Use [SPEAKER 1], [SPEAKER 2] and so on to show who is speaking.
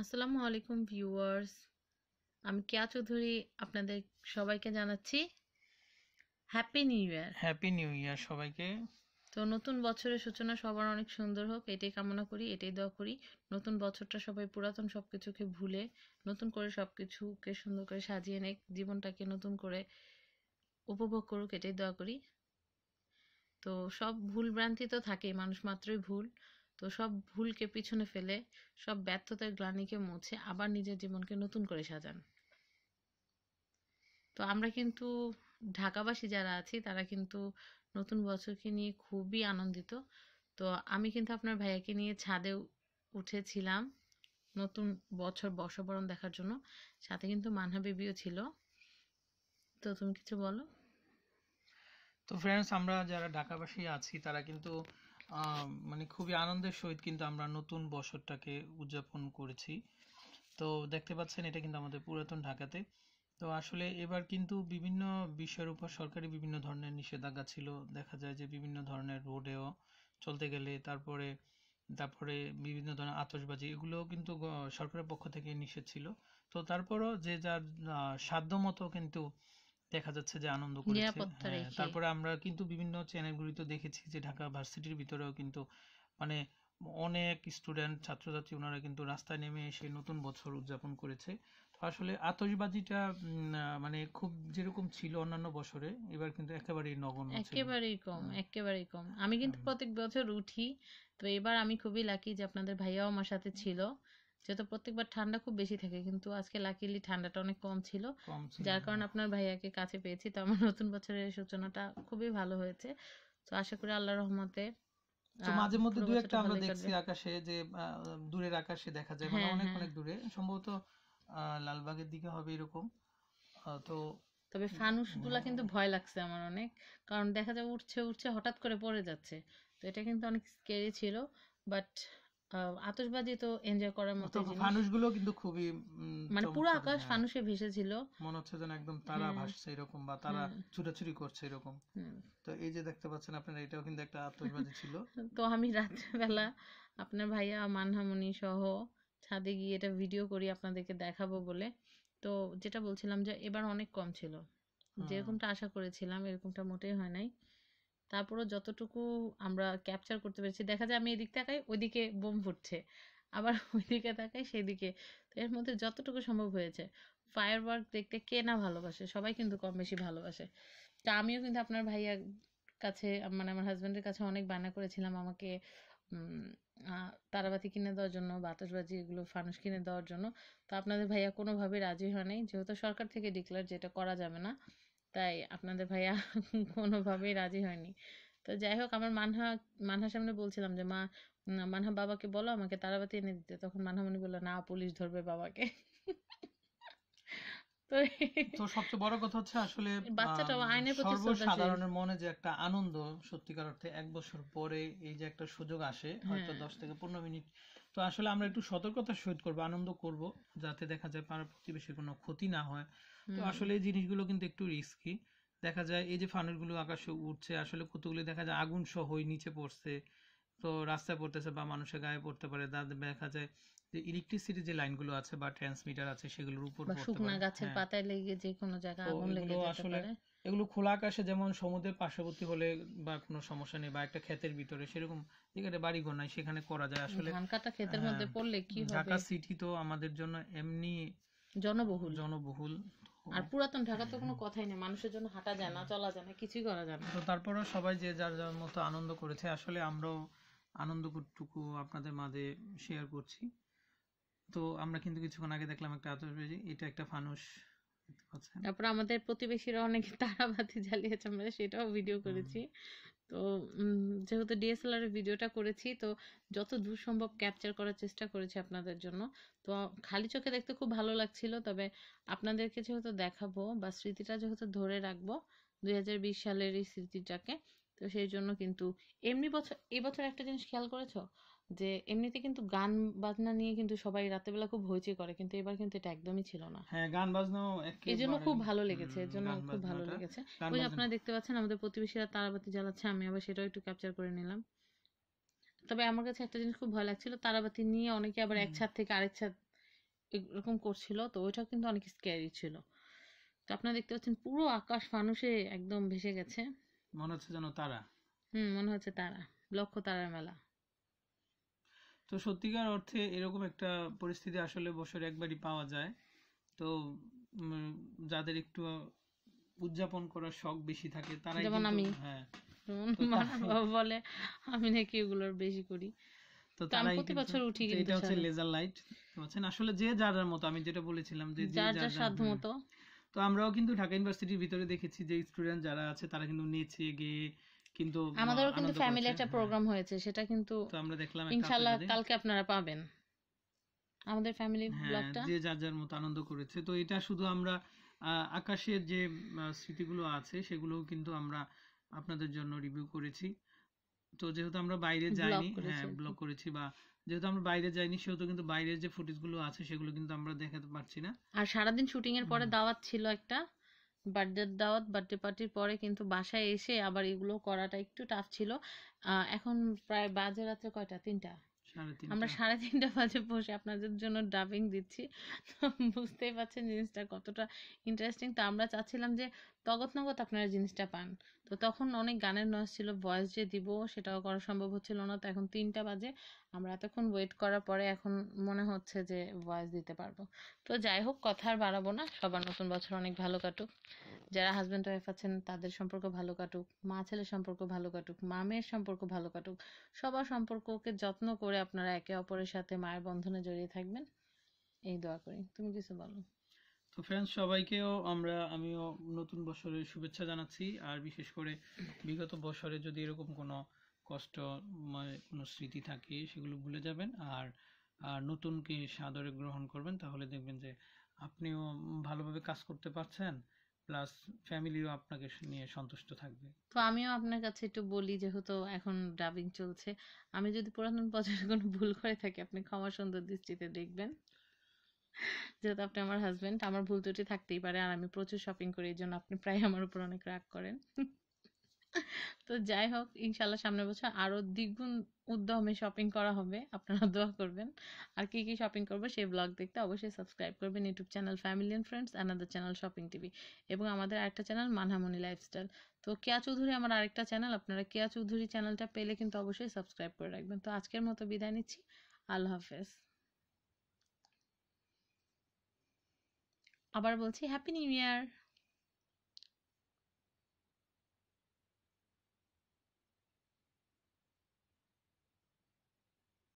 [SPEAKER 1] আসসালামু আলাইকুম ভিউয়ার্স আমি কেয়া চৌধুরী আপনাদের সবাইকে জানাচ্ছি happy new year
[SPEAKER 2] happy new year সবাইকে
[SPEAKER 1] তো নতুন বছরের সূচনা সবার অনেক সুন্দর হোক এটাই কামনা করি এটাই দোয়া করি নতুন বছরটা সবাই পুরাতন সব কিছুকে ভুলে নতুন করে সব কিছুকে সুন্দর করে সাজিয়ে নেক জীবনটাকে নতুন করে উপভোগ করুক এটাই দোয়া করি তো সব ভুল ভ্রান্তি তো থাকেই মানুষ মাত্রই ভুল তো সব ভুলকে পিছনে ফেলে সব ব্যর্থতার গ্লানিকে মুছে আবার নিজের জীবনকে নতুন করে সাজান তো আমরা কিন্তু ঢাকাবাসী যারা আছি তারা কিন্তু নতুন বছরকে নিয়ে খুবই আনন্দিত তো আমি কিন্তু আপনার ভাইয়াকে নিয়ে ছাদে উঠেছিলাম নতুন বছর বর্ষবরণ দেখার জন্য সাথে কিন্তু মানহা বেবিও ছিল তো তুমি কিছু বলো
[SPEAKER 2] তো ফ্রেন্ডস আমরা যারা ঢাকাবাসী আছি তারা কিন্তু মানে খুবই আনন্দের সহিত কিন্তু আমরা নতুন বছরটাকে উদযাপন করেছি তো দেখতে পাচ্ছেন এটা কিন্তু আমাদের পুরাতন ঢাকাতে তো আসলে এবার কিন্তু বিভিন্ন বিষয়ের উপর সরকারি বিভিন্ন ধরনের নিষেধাজ্ঞা ছিল দেখা যায় যে বিভিন্ন ধরনের রোডেও চলতে গেলে তারপরে তারপরে বিভিন্ন ধরনের আতসবাজি এগুলো কিন্তু সরকারের পক্ষ থেকে নিষেধ ছিল তো তারপরও যে যার সাধ্য মতো কিন্তু দেখা যাচ্ছে যে আনন্দ করেছে হ্যাঁ, তারপরে আমরা কিন্তু বিভিন্ন চ্যানেলগুলিতে দেখেছি যে ঢাকা ভার্সিটির ভিতরেও কিন্তু মানে অনেক স্টুডেন্ট ছাত্রছাত্রী ওনারা কিন্তু রাস্তায় নেমে এসে নতুন বছর উদযাপন করেছে তো আসলে আতশবাজিটা মানে খুব যেরকম ছিল অন্যান্য বছরে এবার কিন্তু একেবারেই নগণ্য একেবারেই
[SPEAKER 1] কম হ্যাঁ। একেবারেই কম আমি কিন্তু হ্যাঁ। প্রত্যেক বছর উঠি তো এবার আমি খুবই লাকি যে আপনাদের ভাইয়াও আমার সাথে ছিল যেহেতু প্রত্যেকবার ঠান্ডা খুব বেশি থাকে কিন্তু আজকে লাকিলি ঠান্ডাটা অনেক কম ছিল যার হ্যাঁ। কারণে আপনার ভাইয়াকে কাছে পেয়েছি তো আমার নতুন বছরের সূচনাটা খুবই ভালো হয়েছে তো আশা করি আল্লাহর রহমতে
[SPEAKER 2] মাঝে মধ্যে দুই একটা আমরা দেখছি আকাশে যে দূরের আকাশে দেখা যায় মানে হ্যাঁ, অনেক হ্যাঁ। অনেক দূরে সম্ভবত লালবাগের দিকে হবে এরকম তো
[SPEAKER 1] তবে ফানুস গুলা কিন্তু ভয় লাগছে আমার অনেক কারণ দেখা যায় উঠছে উঠছে হঠাৎ করে পড়ে যাচ্ছে তো এটা কিন্তু অনেক স্কেরি ছিল বাট আতশবাজি তো এনজয় করার মতো জিনিস ফানুসগুলো
[SPEAKER 2] কিন্তু খুবই মানে পুরো হ্যাঁ। আকাশ
[SPEAKER 1] ফানুসে ভেসে ছিল
[SPEAKER 2] মনে হচ্ছে যেন একদম তারা ভাসছে এরকম বা তারা ছুটাছুটি করছে এরকম তো এই যে দেখতে পাচ্ছেন আপনারা এটাও কিন্তু একটা আতশবাজি ছিল
[SPEAKER 1] তো আমি রাত্রেবেলা আপনার ভাইয়া মানহামনি সহ ছাদে গিয়ে এটা ভিডিও করি আপনাদেরকে দেখাবো বলে তো যেটা বলছিলাম যে এবার অনেক কম ছিল যেরকমটা আশা করেছিলাম এরকমটা মোটেই হয় নাই তারপরও যতটুকু আমরা ক্যাপচার করতে পেরেছি দেখা যায় আমি এদিক তাকাই ওদিকে বোম ফুটছে আবার ওইদিকে তাকাই সেদিকে তো এর মধ্যে যতটুকু সম্ভব হয়েছে ফায়ার ওয়ার্ক দেখতে কে না ভালোবাসে সবাই কিন্তু কম বেশি ভালোবাসে তা আমিও কিন্তু আপনার ভাইয়ার কাছে মানে আমার হাজব্যান্ডের কাছে অনেক বায়না করেছিলাম আমাকে তারাবাতি কিনে দেওয়ার জন্য বাতাসবাজি এগুলো ফানুস কিনে দেওয়ার জন্য তো আপনাদের ভাইয়া কোনোভাবে রাজি হয় নাই যেহেতু সরকার থেকে ডিক্লার যেটা করা যাবে না তাই আপনাদের ভাইয়া কোনোভাবেই রাজি হয়নি তো যাই হোক আমার মানহা মানহার সামনে বলছিলাম যে মা মানহা বাবাকে বলো আমাকে তারাবাতি এনে দিতে তখন মানহা মনি বললো না পুলিশ ধরবে বাবাকে তো সবচেয়ে
[SPEAKER 2] বড় কথা হচ্ছে আসলে বাচ্চাটা আইনের প্রতি সর্বসাধারণের মনে যে একটা আনন্দ সত্যিকার অর্থে এক বছর পরে এই যে একটা সুযোগ আসে হয়তো হ্যাঁ। দশ থেকে পনেরো মিনিট তো আসলে আমরা একটু সতর্কতার সহিত করবো আনন্দ করব যাতে দেখা যায় পাড়া প্রতিবেশীর কোনো ক্ষতি না হয় তো আসলে এই জিনিসগুলো কিন্তু একটু রিস্কি দেখা যায় এই যে গুলো আকাশে উঠছে আসলে কতগুলি দেখা যায় আগুন সহ নিচে পড়ছে তো রাস্তায় পড়তেছে বা মানুষের গায়ে পড়তে পারে তাদের দেখা যায় যে ইলেকট্রিসিটি যে লাইনগুলো আছে বা ট্রান্সমিটার আছে সেগুলোর উপর বা শুকনা গাছের হ্যাঁ।
[SPEAKER 1] পাতায় লেগে যে কোনো জায়গায় আগুন লেগে যেতে পারে
[SPEAKER 2] এগুলো খোলা আকাশে যেমন সমুদ্রের পার্শ্ববর্তী হলে বা কোনো সমস্যা নেই বা একটা ক্ষেতের ভিতরে সেরকম যেখানে বাড়ি ঘর নাই সেখানে করা যায় আসলে ধান কাটা
[SPEAKER 1] ক্ষেতের মধ্যে হ্যাঁ, পড়লে কি হবে ঢাকা সিটি
[SPEAKER 2] তো আমাদের জন্য এমনি জনবহুল জনবহুল আর
[SPEAKER 1] পুরাতন ঢাকা তো কোনো কথাই নেই মানুষের জন্য হাঁটা যায় না
[SPEAKER 2] চলা যায় না কিছুই করা যায় না তো তারপরেও সবাই যে যার যার মতো আনন্দ করেছে আসলে আমরাও আনন্দটুকু আপনাদের মাঝে শেয়ার করছি তো আমরা কিন্তু কিছুক্ষণ আগে দেখলাম একটা আতশবাজি এটা একটা ফানুস আচ্ছা। তারপর
[SPEAKER 1] আমাদের প্রতিবেশীরা অনেক তারাবাতি জ্বালিয়েছে আমরা সেটাও ভিডিও করেছি তো যেহেতু ডিএসএলআর ভিডিওটা করেছি তো যত দূর সম্ভব ক্যাপচার করার চেষ্টা করেছি আপনাদের জন্য তো খালি চোখে দেখতে খুব ভালো লাগছিল তবে আপনাদেরকে যেহেতু দেখাবো বা স্মৃতিটা যেহেতু ধরে রাখবো দুই সালের এই স্মৃতিটাকে তো সেই জন্য কিন্তু এমনি বছর এবছর একটা জিনিস খেয়াল করেছো যে এমনিতে কিন্তু গান বাজনা নিয়ে কিন্তু সবাই রাতেবেলা খুব হইচই করে কিন্তু এবার কিন্তু এটা একদমই ছিল না
[SPEAKER 2] হ্যাঁ গান বাজনাও এই জন্য খুব ভালো লেগেছে এর জন্য খুব ভালো লেগেছে ওই আপনারা
[SPEAKER 1] দেখতে পাচ্ছেন আমাদের প্রতিবেশীরা তারাবাতি জ্বালাচ্ছে আমি আবার সেটাও একটু ক্যাপচার করে নিলাম তবে আমার কাছে একটা জিনিস খুব ভয় লাগছিল তারাবাতি নিয়ে অনেকে আবার এক ছাদ থেকে আরেক ছাদ এরকম করছিল তো ওইটাও কিন্তু অনেক স্ক্যারি ছিল তো আপনারা দেখতে পাচ্ছেন পুরো আকাশ মানুষে একদম ভেসে গেছে
[SPEAKER 2] মনে হচ্ছে যেন তারা
[SPEAKER 1] হুম মনে হচ্ছে তারা লক্ষ তারার মেলা
[SPEAKER 2] তো সত্যিকার অর্থে এরকম একটা পরিস্থিতি আসলে বছরে একবারই পাওয়া যায় তো যাদের একটু উদযাপন করার শখ বেশি থাকে তারাই যেমন আমি হ্যাঁ
[SPEAKER 1] বলে আমি নাকি এগুলোর বেশি করি
[SPEAKER 2] তো তারা প্রতি বছর উঠি কিন্তু এটা হচ্ছে লেজার লাইট বুঝছেন আসলে যে যার মতো আমি যেটা বলেছিলাম যে যার যার সাধ্য হ্যাঁ। মতো তো আমরাও কিন্তু ঢাকা ইউনিভার্সিটির ভিতরে দেখেছি যে স্টুডেন্ট যারা আছে তারা কিন্তু নেচে গিয়ে কিন্তু আমাদেরও কিন্তু ফ্যামিলি একটা
[SPEAKER 1] প্রোগ্রাম হ্যাঁ। হয়েছে সেটা কিন্তু
[SPEAKER 2] তো আমরা দেখলাম ইনশাআল্লাহ
[SPEAKER 1] কালকে আপনারা পাবেন আমাদের ফ্যামিলি ব্লগটা যে
[SPEAKER 2] যার যার মতো আনন্দ করেছে তো এটা শুধু আমরা আকাশের যে স্মৃতিগুলো আছে সেগুলোও কিন্তু আমরা আপনাদের জন্য রিভিউ করেছি তো যেহেতু আমরা বাইরে যাইনি হ্যাঁ ব্লগ করেছি বা যেহেতু আমরা বাইরে যাইনি সেহেতু কিন্তু বাইরের যে গুলো আছে সেগুলো কিন্তু আমরা দেখাতে পারছি না
[SPEAKER 1] আর সারাদিন শুটিং এর পরে দাওয়াত ছিল একটা বার্থডে দাওয়াত বার্থডে পার্টির পরে কিন্তু বাসায় এসে আবার এগুলো করাটা একটু টাফ ছিল এখন প্রায় বাজে রাত্রে কয়টা তিনটা আমরা সাড়ে তিনটা বাজে বসে আপনাদের জন্য ডাবিং দিচ্ছি বুঝতেই পারছেন জিনিসটা কতটা ইন্টারেস্টিং তো আমরা চাচ্ছিলাম যে তগত নগত আপনারা জিনিসটা পান তো তখন অনেক গানের নয়েস ছিল ভয়েস যে দিব সেটাও করা সম্ভব হচ্ছিল না তো এখন তিনটা বাজে আমরা এতক্ষণ ওয়েট করার পরে এখন মনে হচ্ছে যে ভয়েস দিতে পারবো তো যাই হোক কথা আর বাড়াবো না সবার নতুন বছর অনেক ভালো কাটুক যারা হাজব্যান্ড ওয়াইফ আছেন তাদের সম্পর্ক ভালো কাটুক মা ছেলের সম্পর্ক ভালো কাটুক মা মেয়ের সম্পর্ক ভালো কাটুক সবার সম্পর্ককে যত্ন করে আপনারা একে অপরের সাথে মায়ের বন্ধনে জড়িয়ে থাকবেন এই দোয়া করি তুমি কিছু বলো
[SPEAKER 2] তো ফ্রেন্ডস সবাইকেও আমরা আমিও নতুন বছরের শুভেচ্ছা জানাচ্ছি আর বিশেষ করে বিগত বছরে যদি এরকম কোনো কষ্ট মানে কোনো স্মৃতি থাকে সেগুলো ভুলে যাবেন আর আর নতুনকে সাদরে গ্রহণ করবেন তাহলে দেখবেন যে আপনিও ভালোভাবে কাজ করতে পারছেন প্লাস ফ্যামিলিও আপনাকে নিয়ে সন্তুষ্ট থাকবে
[SPEAKER 1] তো আমিও আপনার কাছে একটু বলি যেহেতু এখন ডাবিং চলছে আমি যদি পুরাতন বছরের কোনো ভুল করে থাকি আপনি ক্ষমা সুন্দর দৃষ্টিতে দেখবেন যেহেতু আপনি আমার হাজবেন্ড আমার ভুল ত্রুটি থাকতেই পারে আর আমি প্রচুর শপিং করি এই জন্য আপনি প্রায় আমার উপর অনেক রাগ করেন তো যাই হোক ইনশাল্লাহ সামনের বছর আরো দ্বিগুণ উদ্যমে শপিং করা হবে আপনারা দোয়া করবেন আর কি কি শপিং করবো সেই ব্লগ দেখতে অবশ্যই সাবস্ক্রাইব করবেন YouTube channel family and friends another channel shopping TV এবং আমাদের আরেকটা চ্যানেল মানহামনি লাইফস্টাইল তো কেয়া চৌধুরী আমার আরেকটা চ্যানেল আপনারা কেয়া চৌধুরী চ্যানেলটা পেলে কিন্তু অবশ্যই সাবস্ক্রাইব করে রাখবেন তো আজকের মতো বিদায় নিচ্ছি আল্লাহ হাফেজ আবার বলছি হ্যাপি নিউ ইয়ার